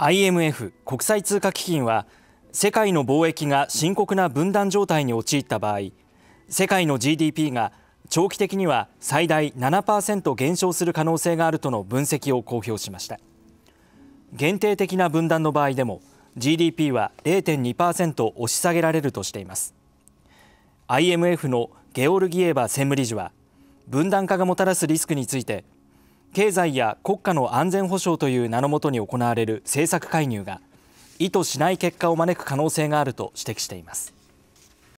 IMF 国際通貨基金は世界の貿易が深刻な分断状態に陥った場合世界の GDP が長期的には最大7%減少する可能性があるとの分析を公表しました限定的な分断の場合でも GDP は0.2%押し下げられるとしています IMF のゲオルギエバ専務理事は分断化がもたらすリスクについて経済や国家の安全保障という名のもとに行われる政策介入が意図しない結果を招く可能性があると指摘しています